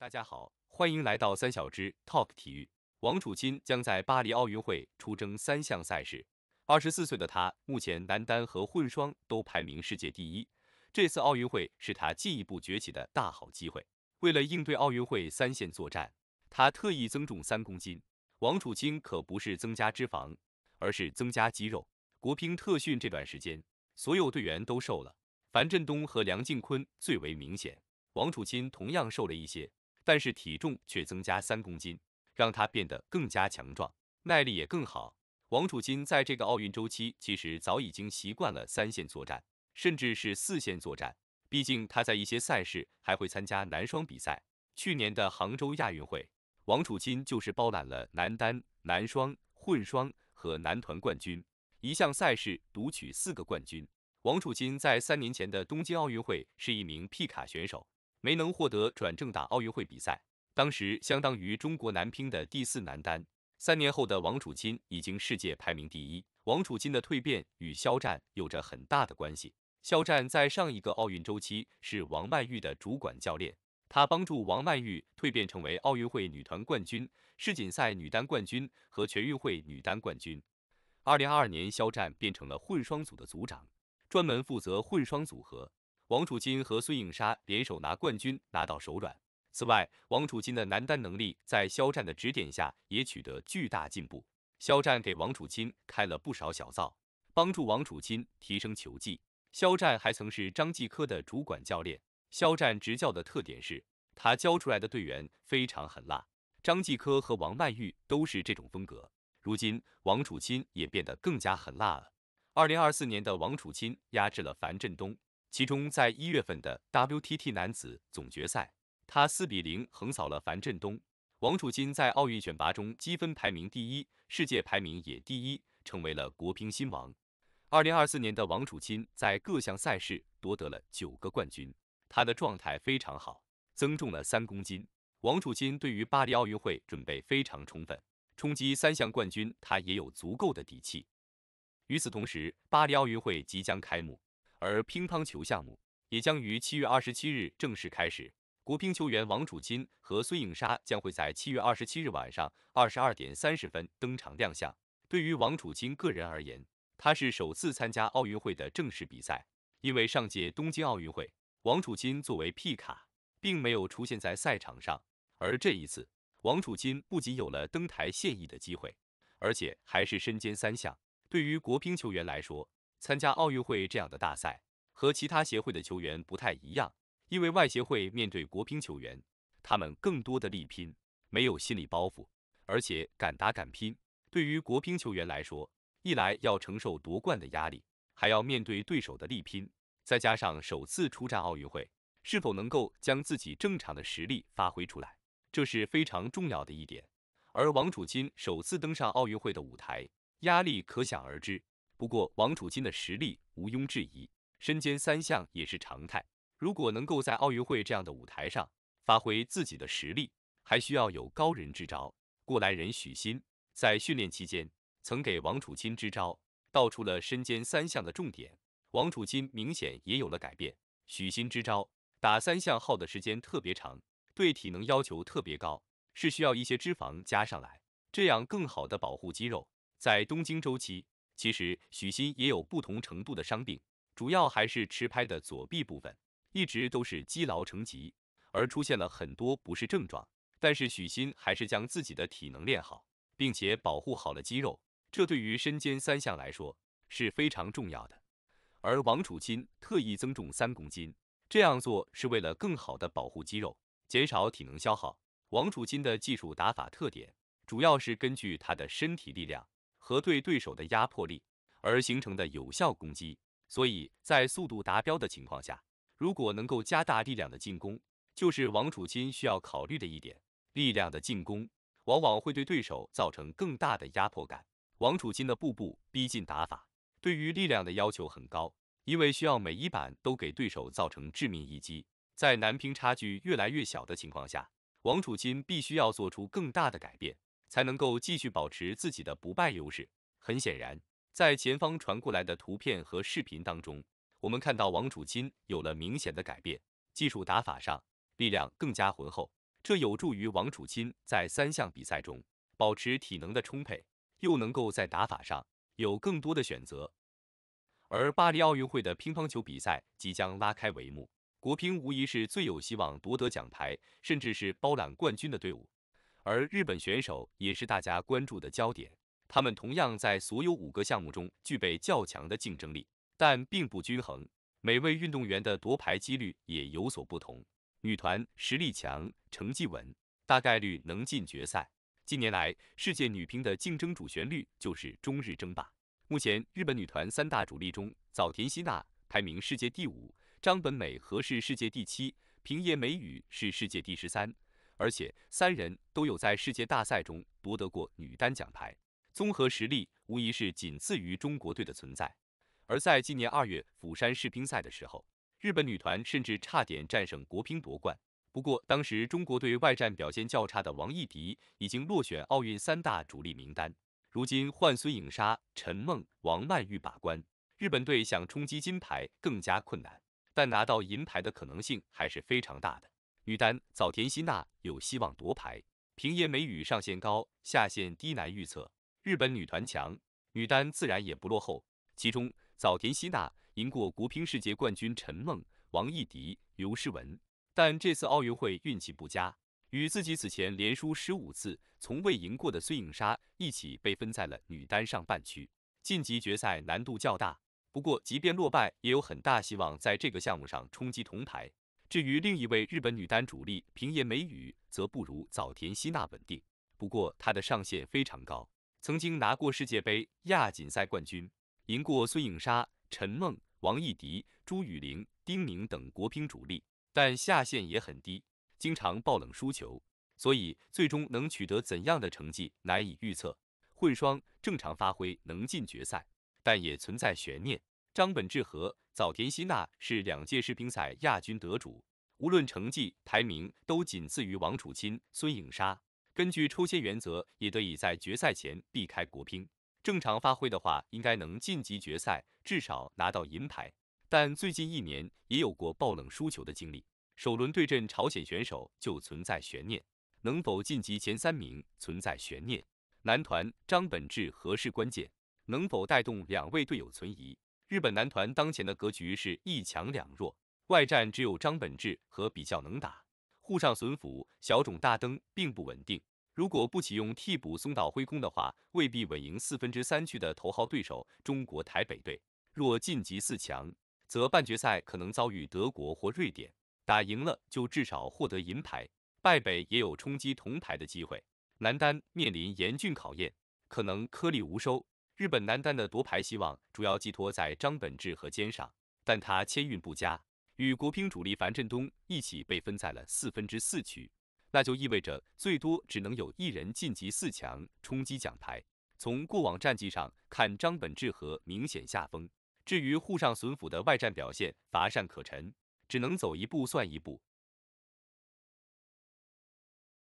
大家好，欢迎来到三小只 Talk 体育。王楚钦将在巴黎奥运会出征三项赛事。二十四岁的他，目前男单和混双都排名世界第一，这次奥运会是他进一步崛起的大好机会。为了应对奥运会三线作战，他特意增重三公斤。王楚钦可不是增加脂肪，而是增加肌肉。国乒特训这段时间，所有队员都瘦了，樊振东和梁靖昆最为明显，王楚钦同样瘦了一些。但是体重却增加三公斤，让他变得更加强壮，耐力也更好。王楚钦在这个奥运周期其实早已经习惯了三线作战，甚至是四线作战。毕竟他在一些赛事还会参加男双比赛。去年的杭州亚运会，王楚钦就是包揽了男单、男双、混双和男团冠军，一项赛事独取四个冠军。王楚钦在三年前的东京奥运会是一名 P 卡选手。没能获得转正打奥运会比赛，当时相当于中国男乒的第四男单。三年后的王楚钦已经世界排名第一。王楚钦的蜕变与肖战有着很大的关系。肖战在上一个奥运周期是王曼玉的主管教练，他帮助王曼玉蜕变成为奥运会女团冠军、世锦赛女单冠军和全运会女单冠军。二零二二年，肖战变成了混双组的组长，专门负责混双组合。王楚钦和孙颖莎联手拿冠军，拿到手软。此外，王楚钦的男单能力在肖战的指点下也取得巨大进步。肖战给王楚钦开了不少小灶，帮助王楚钦提升球技。肖战还曾是张继科的主管教练。肖战执教的特点是他教出来的队员非常狠辣。张继科和王曼玉都是这种风格。如今，王楚钦也变得更加狠辣了。二零二四年的王楚钦压制了樊振东。其中，在一月份的 WTT 男子总决赛，他四比零横扫了樊振东。王楚钦在奥运选拔中积分排名第一，世界排名也第一，成为了国乒新王。二零二四年的王楚钦在各项赛事夺得了九个冠军，他的状态非常好，增重了三公斤。王楚钦对于巴黎奥运会准备非常充分，冲击三项冠军他也有足够的底气。与此同时，巴黎奥运会即将开幕。而乒乓球项目也将于七月二十七日正式开始。国乒球员王楚钦和孙颖莎将会在七月二十七日晚上二十二点三十分登场亮相。对于王楚钦个人而言，他是首次参加奥运会的正式比赛，因为上届东京奥运会，王楚钦作为 P 卡，并没有出现在赛场上。而这一次，王楚钦不仅有了登台献艺的机会，而且还是身兼三项。对于国乒球员来说，参加奥运会这样的大赛和其他协会的球员不太一样，因为外协会面对国乒球员，他们更多的力拼，没有心理包袱，而且敢打敢拼。对于国乒球员来说，一来要承受夺冠的压力，还要面对对手的力拼，再加上首次出战奥运会，是否能够将自己正常的实力发挥出来，这是非常重要的一点。而王楚钦首次登上奥运会的舞台，压力可想而知。不过王楚钦的实力毋庸置疑，身兼三项也是常态。如果能够在奥运会这样的舞台上发挥自己的实力，还需要有高人支招。过来人许昕在训练期间曾给王楚钦支招，道出了身兼三项的重点。王楚钦明显也有了改变。许昕支招，打三项耗的时间特别长，对体能要求特别高，是需要一些脂肪加上来，这样更好的保护肌肉。在东京周期。其实许昕也有不同程度的伤病，主要还是持拍的左臂部分，一直都是积劳成疾，而出现了很多不适症状。但是许昕还是将自己的体能练好，并且保护好了肌肉，这对于身兼三项来说是非常重要的。而王楚钦特意增重三公斤，这样做是为了更好的保护肌肉，减少体能消耗。王楚钦的技术打法特点，主要是根据他的身体力量。和对对手的压迫力而形成的有效攻击，所以在速度达标的情况下，如果能够加大力量的进攻，就是王楚钦需要考虑的一点。力量的进攻往往会对对手造成更大的压迫感。王楚钦的步步逼近打法对于力量的要求很高，因为需要每一板都给对手造成致命一击。在男平差距越来越小的情况下，王楚钦必须要做出更大的改变。才能够继续保持自己的不败优势。很显然，在前方传过来的图片和视频当中，我们看到王楚钦有了明显的改变，技术打法上力量更加浑厚，这有助于王楚钦在三项比赛中保持体能的充沛，又能够在打法上有更多的选择。而巴黎奥运会的乒乓球比赛即将拉开帷幕，国乒无疑是最有希望夺得奖牌，甚至是包揽冠军的队伍。而日本选手也是大家关注的焦点，他们同样在所有五个项目中具备较强的竞争力，但并不均衡。每位运动员的夺牌几率也有所不同。女团实力强，成绩稳，大概率能进决赛。近年来，世界女乒的竞争主旋律就是中日争霸。目前，日本女团三大主力中，早田希娜排名世界第五，张本美和是世界第七，平野美宇是世界第十三。而且三人都有在世界大赛中夺得过女单奖牌，综合实力无疑是仅次于中国队的存在。而在今年二月釜山世乒赛的时候，日本女团甚至差点战胜国乒夺冠。不过当时中国队外战表现较差的王艺迪已经落选奥运三大主力名单，如今换孙颖莎、陈梦、王曼玉把关，日本队想冲击金牌更加困难，但拿到银牌的可能性还是非常大的。女单早田希娜有希望夺牌，平野美宇上限高，下限低，难预测。日本女团强，女单自然也不落后。其中早田希娜赢过国乒世界冠军陈梦、王艺迪、刘诗雯，但这次奥运会运气不佳，与自己此前连输十五次、从未赢过的孙颖莎一起被分在了女单上半区，晋级决赛难度较大。不过，即便落败，也有很大希望在这个项目上冲击铜牌。至于另一位日本女单主力平野美宇，则不如早田希娜稳定。不过她的上限非常高，曾经拿过世界杯、亚锦赛冠军，赢过孙颖莎、陈梦、王艺迪、朱雨玲、丁宁等国乒主力，但下限也很低，经常爆冷输球，所以最终能取得怎样的成绩难以预测。混双正常发挥能进决赛，但也存在悬念。张本智和、早田希娜是两届世乒赛亚军得主，无论成绩排名都仅次于王楚钦、孙颖莎。根据抽签原则，也得以在决赛前避开国乒。正常发挥的话，应该能晋级决赛，至少拿到银牌。但最近一年也有过爆冷输球的经历。首轮对阵朝鲜选手就存在悬念，能否晋级前三名存在悬念。男团张本智和是关键，能否带动两位队友存疑。日本男团当前的格局是一强两弱，外战只有张本智和比较能打，沪上隼辅、小种大灯并不稳定。如果不启用替补松岛辉空的话，未必稳赢四分之三区的头号对手中国台北队。若晋级四强，则半决赛可能遭遇德国或瑞典，打赢了就至少获得银牌，败北也有冲击铜牌的机会。男单面临严峻考验，可能颗粒无收。日本男单的夺牌希望主要寄托在张本智和肩上，但他签运不佳，与国乒主力樊振东一起被分在了四分之四区，那就意味着最多只能有一人晋级四强冲击奖牌。从过往战绩上看，张本智和明显下风，至于沪上隼辅的外战表现乏善可陈，只能走一步算一步。